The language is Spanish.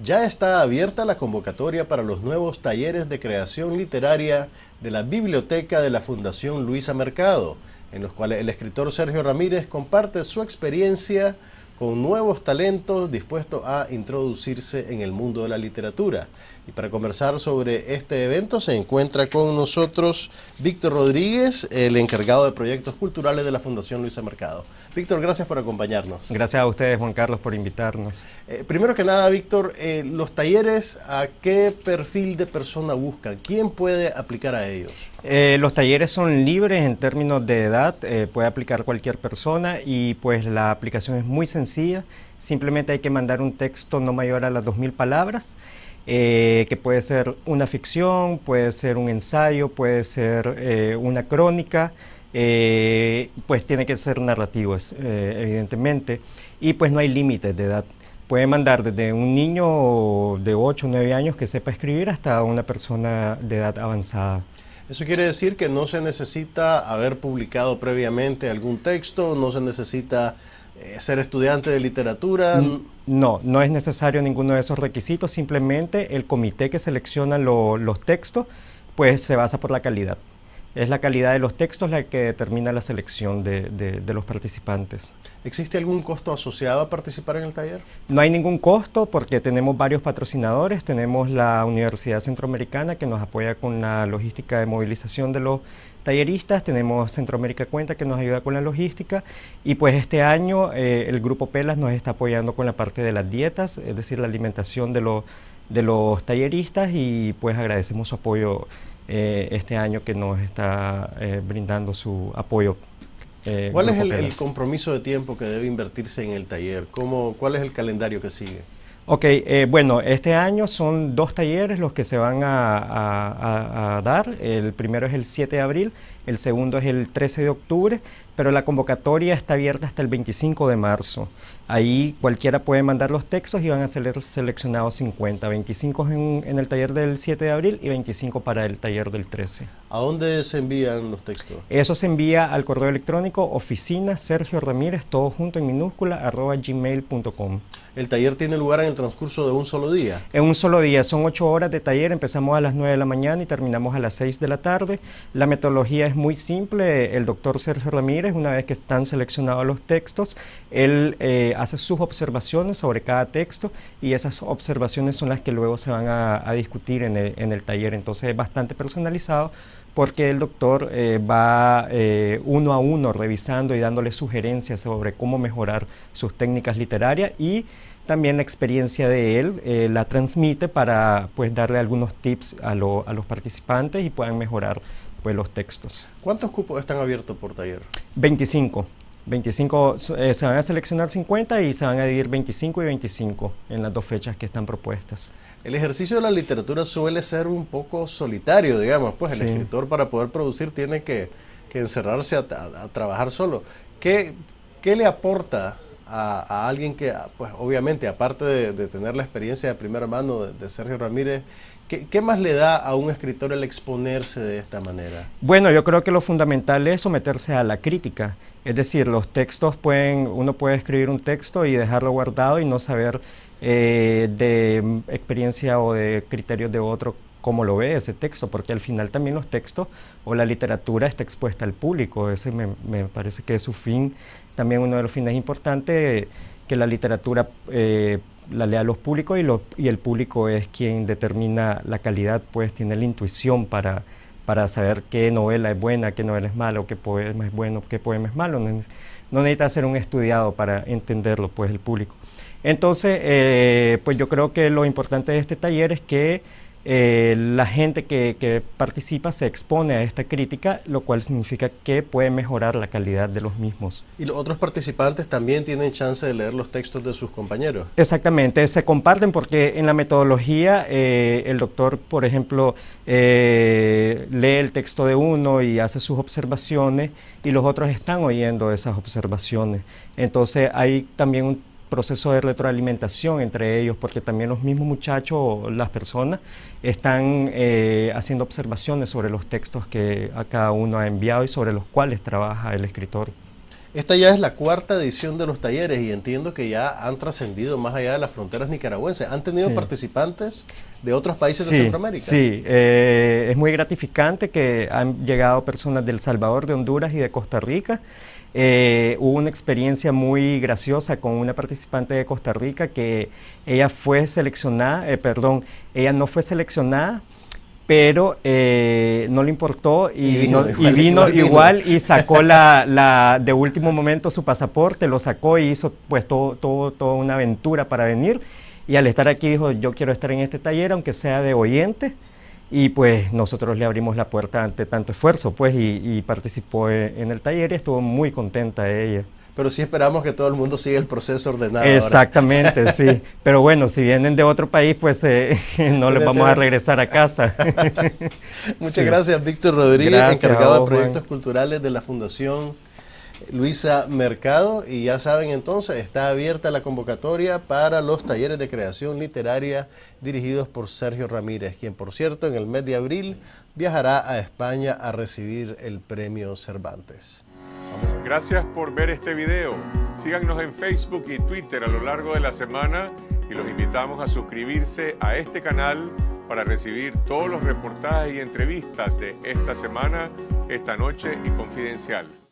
Ya está abierta la convocatoria para los nuevos talleres de creación literaria de la Biblioteca de la Fundación Luisa Mercado, en los cuales el escritor Sergio Ramírez comparte su experiencia con nuevos talentos dispuestos a introducirse en el mundo de la literatura. Y para conversar sobre este evento se encuentra con nosotros Víctor Rodríguez, el encargado de proyectos culturales de la Fundación Luisa Mercado. Víctor, gracias por acompañarnos. Gracias a ustedes, Juan Carlos, por invitarnos. Eh, primero que nada, Víctor, eh, los talleres, ¿a qué perfil de persona buscan? ¿Quién puede aplicar a ellos? Eh, los talleres son libres en términos de edad, puede aplicar cualquier persona y pues la aplicación es muy sencilla. Simplemente hay que mandar un texto no mayor a las 2.000 palabras. Eh, que puede ser una ficción, puede ser un ensayo, puede ser eh, una crónica, eh, pues tiene que ser narrativo, evidentemente, y pues no hay límites de edad. Puede mandar desde un niño de 8 o 9 años que sepa escribir hasta una persona de edad avanzada. Eso quiere decir que no se necesita haber publicado previamente algún texto, no se necesita ser estudiante de literatura. Mm. No, no es necesario ninguno de esos requisitos, simplemente el comité que selecciona los textos pues se basa por la calidad es la calidad de los textos la que determina la selección de, los participantes. ¿Existe algún costo asociado a participar en el taller? No hay ningún costo porque tenemos varios patrocinadores. Tenemos la Universidad Centroamericana que nos apoya con la logística de movilización de los talleristas, tenemos Centroamérica Cuenta que nos ayuda con la logística y pues este año eh, el grupo Pelas nos está apoyando con la parte de las dietas, es decir, la alimentación de, de los talleristas y pues agradecemos su apoyo eh, este año que nos está eh, brindando su apoyo. Eh, ¿Cuál es el, compromiso de tiempo que debe invertirse en el taller? ¿Cómo, ¿Cuál es el calendario que sigue? Ok, bueno, este año son dos talleres los que se van a dar. El primero es el 7 de abril, el segundo es el 13 de octubre pero la convocatoria está abierta hasta el 25 de marzo. Ahí cualquiera puede mandar los textos y van a ser seleccionados 50, 25 en, el taller del 7 de abril y 25 para el taller del 13. ¿A dónde se envían los textos? Eso se envía al correo electrónico oficina Sergio Ramírez, todo junto en minúscula, arroba gmail.com. ¿El taller tiene lugar en el transcurso de un solo día? En un solo día, son 8 horas de taller, empezamos a las 9 de la mañana y terminamos a las 6 de la tarde. La metodología es muy simple, el doctor Sergio Ramírez una vez que están seleccionados los textos, él eh, hace sus observaciones sobre cada texto y esas observaciones son las que luego se van a, discutir en el, taller. Entonces es bastante personalizado porque el doctor eh, va eh, uno a uno revisando y dándole sugerencias sobre cómo mejorar sus técnicas literarias y también la experiencia de él la transmite para pues darle algunos tips a, a los participantes y puedan mejorar pues los textos. ¿Cuántos cupos están abiertos por taller? 25. 25 eh, se van a seleccionar 50 y se van a dividir 25 y 25 en las dos fechas que están propuestas. El ejercicio de la literatura suele ser un poco solitario, digamos, pues el escritor para poder producir tiene que, encerrarse a, trabajar solo. ¿Qué, le aporta a, alguien que, ah, pues obviamente, aparte de, tener la experiencia de primera mano de Sergio Ramírez ¿Qué, más le da a un escritor el exponerse de esta manera? Bueno, yo creo que lo fundamental es someterse a la crítica. Es decir, los textos pueden, uno puede escribir un texto y dejarlo guardado y no saber eh, de experiencia o de criterios de otro cómo lo ve ese texto, porque al final también los textos o la literatura está expuesta al público. Ese me, me parece que es su fin, también uno de los fines importantes que la literatura eh, la lea los públicos y, lo, y, el público es quien determina la calidad, pues tiene la intuición para, para saber qué novela es buena, qué novela es mala, qué poema es bueno, qué poema es malo. No, necesita ser un estudiado para entenderlo, pues el público. Entonces, eh, pues yo creo que lo importante de este taller es que eh, la gente que, participa se expone a esta crítica, lo cual significa que puede mejorar la calidad de los mismos. ¿Y los otros participantes también tienen chance de leer los textos de sus compañeros? Exactamente, se comparten porque en la metodología eh, el doctor, por ejemplo, eh, lee el texto de uno y hace sus observaciones y los otros están oyendo esas observaciones. Entonces hay también un proceso de retroalimentación entre ellos, porque también los mismos muchachos, las personas, están eh, haciendo observaciones sobre los textos que a cada uno ha enviado y sobre los cuales trabaja el escritor. Esta ya es la cuarta edición de los talleres y entiendo que ya han trascendido más allá de las fronteras nicaragüenses. ¿Han tenido participantes de otros países de Centroamérica? Sí, eh, es muy gratificante que han llegado personas del Salvador, de Honduras y de Costa Rica. Eh, hubo una experiencia muy graciosa con una participante de Costa Rica que ella fue seleccionada, eh, perdón, ella no fue seleccionada, pero eh, no le importó y, vino, igual, y sacó la, de último momento su pasaporte, lo sacó y hizo pues todo, toda una aventura para venir. Y al estar aquí dijo, yo quiero estar en este taller, aunque sea de oyente y pues nosotros le abrimos la puerta ante tanto esfuerzo, pues, y, participó e, en el taller y estuvo muy contenta ella pero sí esperamos que todo el mundo siga el proceso ordenado. Exactamente, sí. Pero bueno, si vienen de otro país, pues eh, no les vamos a regresar a casa. Muchas gracias, Víctor Rodríguez, encargado de proyectos culturales de la Fundación Luisa Mercado. Y ya saben entonces, está abierta la convocatoria para los talleres de creación literaria dirigidos por Sergio Ramírez, quien por cierto en el mes de abril viajará a España a recibir el premio Cervantes. Gracias por ver este video. Síganos en Facebook y Twitter a lo largo de la semana y los invitamos a suscribirse a este canal para recibir todos los reportajes y entrevistas de esta semana, esta noche y confidencial.